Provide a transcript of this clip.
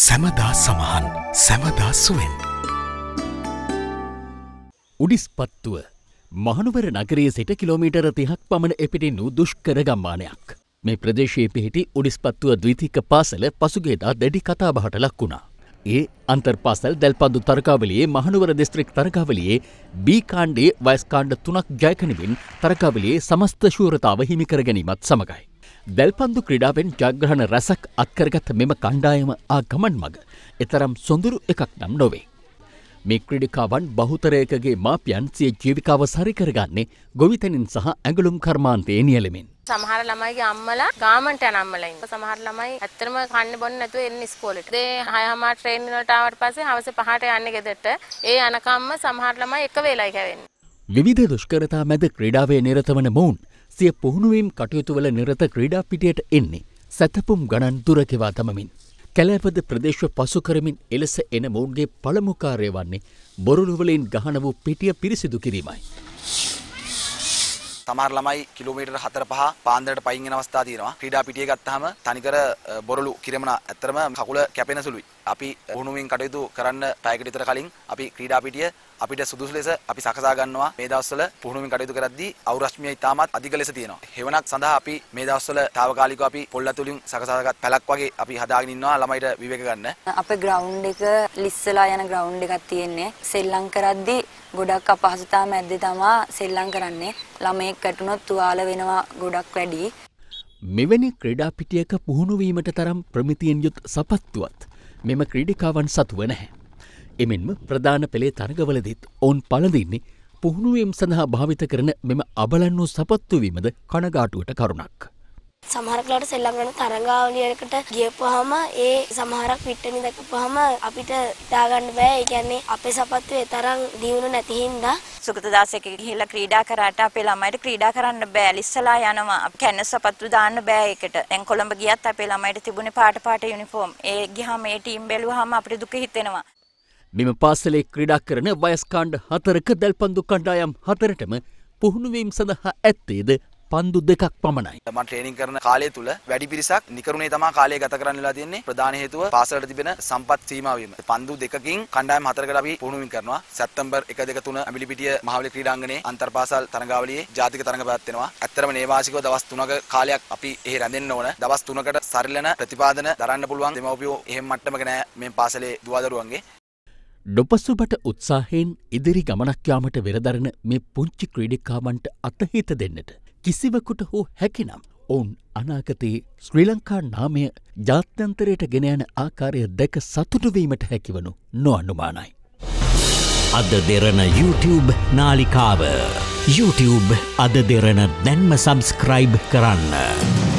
සැමදා සමහන් සැමදා සුවෙන් උඩිස්පත්තුව මහනුවර නගරයේ සිට කිලෝමීටර තිහක් පමණ එපිටි නූ දුෂ්කර ගම්මානයක් මේ ප්‍රදේශයේ පිහිටි උඩිස්පත්තුව ද්විතික පාසල පසුගේදා දැඩි කතාබහට ලක් වුණා ඒ අන්තර්පාසල් දැල්පන්දු තරකාවලියේ මහනුවර දිස්ත්‍රික් තරකාවලියේ බීකාණ්ඩේ වයස්කාණ්ඩ තුනක් ජයකනිමින් තරකාවලියේ සමස්ත ශූරතාව හිමිකර ගැනීමත් සමඟයි දැල්පන්දු ක්‍රඩාවෙන් ජයග්‍රහණ රැසක් අත්කරගත් මෙම කණ්ඩායම ආ ගමන් මග එතරම් සොඳුරු එකක් නම් නොවේ. මේ ක්‍රඩිකාවන් බහුතරයකගේ මාපියන් සිය ජීවිකාව සරිකරගන්නේ ගොවිතනින් සහ ඇගලුම් කර්මාන්තයේ නියලමින්. සමහර ළමයිගේ අම්මලා ගාමන්ට අම්මලයි සමහර ළමයි ඇත්තම කන්න බොන්න නැතුව එන්නේ ඉස්කෝලේට. ඒ හයහමා ට්‍රේන් වලට ආවට පස්සේ හවස 5ට යන්නේ ගෙදරට. ඒ අනකම්ම සමහර ළමයි එක වෙලයි කැවෙන්නේ. විවිධ දුෂ්කරතා මැද ක්‍රීඩාවේ නිරත වන මොවුන් සිය පුහුණුවම් කටයුතුවල නිරත ක්‍රීඩා පිටියට එන්නේ සැතපුම් ගණන් දුරකෙවා තමමින්. කැලෑපද ප්‍රදේශව පසු කරමින් එලෙස එන මොවුන්ගේ පළමුකාරය වන්නේ බොරුළුවලින් ගහන වූ පිටිය පිරිසිදු කිරීමයි. සමහර ළමයි කිලෝමීටර් 4-5 පාන්දරට පයින් එන අවස්ථා තියෙනවා. ක්‍රීඩා පිටිය ගත්තාම තනිකර බොරළු කිරමන ඇත්තරම කකුල කැපෙන සුළුයි. අපි වුණුමින් කටයුතු කරන්න පැයකට විතර කලින් අපි ක්‍රීඩා පිටිය අපිට සුදුසු ලෙස අපි සකසා ගන්නවා මේ දවස්වල පුහුණුමින් කටයුතු කරද්දී අවුරශ්මිය ඉතාමත් අධික ලෙස තියෙනවා. හේවණක් සඳහා අපි මේ දවස්වල తాවකාලිකව අපි පොල්ලතුලින් සකසාගත් පැලක් වගේ අපි හදාගෙන ඉන්නවා ළමයිට විවේක ගන්න. අපේ ග්‍රවුන්ඩ් එක ලිස්සලා යන ග්‍රවුන්ඩ් එකක් තියෙන්නේ. සෙල්ලම් කරද්දී ගොඩක් අපහසුතා මැද්දේ තමා සෙල්ලම් කරන්නේ. ළමයෙක් වැටුනොත් තුවාල වෙනවා ගොඩක් වැඩි. මෙවැනි ක්‍රඩා පිටියක පුහුණුවීමට තරම් ප්‍රමිතියෙන් යුත් සපත්තුවත් මෙම ක්‍රීඩිකාවන් සතුව නැහැ. එමෙන්ම ප්‍රධාන පෙළේ තරගවලදීත් ඔවුන් පලදින්නේ පුහුණුවම් සඳහා භාවිත කරන මෙම අබලන්නු සපත්තුවීමද කනගාටුවට කරුණක්. සමහරක්ලට සෙල්ලම් කරන තරඟාවලියකට ගියපුවාම ඒ සමහරක් පිට්ටනි දැකපුවාම අපිට හිතාගන්න බෑ. ඒ කියන්නේ අපේ සපත්තු ඒ තරම් දියුණු නැති හින්දා සුගතදාස එක ගිහිල්ලා ක්‍රීඩා කරාට අපේ ළමයිට ක්‍රීඩා කරන්න බෑ. ලිස්සලා යනවා. කැන්න සපත්තු දාන්න බෑ ඒකට. දැන් කොළඹ ගියත් අපේ ළමයිට තිබුණේ පාට පාට යුනිෆෝම්. ඒ ගියාම ඒ ටීම් බැලුවාම අපිට දුක හිතෙනවා. මෙම පාසලේ ක්‍රීඩා කරන වයස්කාණ්ඩ හතරක දැල්පන්දු කණ්ඩායම් හතරටම පුහුණුවීම් සඳහා ඇත්තේද පන්දු දෙකක් පමණයි. මම ට්‍රේනින් කරන කාලය තුල වැඩි පිරිසක් නිකරුණේ තමා කාලය ගත කරන්න වෙලා තියෙන්නේ. ප්‍රධාන හේතුව පාසලට තිබෙන සම්පත් සීමාව වීම. පන්දු දෙකකින් කණ්ඩායම් හතරකට අපි පුහුණුමින් කරනවා. සැප්තැම්බර් 1 2 3 ඇඹිලිපිටිය මහවැලි ක්‍රීඩාංගණයේ අන්තර්පාසල් තරඟාවලියේ ජාතික තරඟ පැවැත්වෙනවා. ඇත්තටම මේ වාසිකව දවස් 3ක කාලයක් අපි එහි රැඳෙන්න ඕන. දවස් 3කට සරිලන ප්‍රතිපාදන දරන්න පුළුවන් දෙමව්පියෝ එහෙම මට්ටමක නෑ මේ පාසලේ දුවදරුවන්ගේ. නොපසුබට උත්සාහයෙන් ඉදිරි ගමනක් යාමට වෙරදරන මේ පුංචි ක්‍රීඩිකාවන්ට අතහිත දෙන්නට කිසිවකුට හෝ හැකිනම් ඔවුන් අනාගතයේ ශ්‍රී ලංකා නාමය ජාත්‍යන්තරයට ගෙනයන ආකාරය දැක සතුටුවීමට හැකිවනු නොඅනුමානයි. අද දෙරන YouTube නාලිකාව YouTube අද දෙරන දැන්ම සබස්ක්‍රයිබ් කරන්න.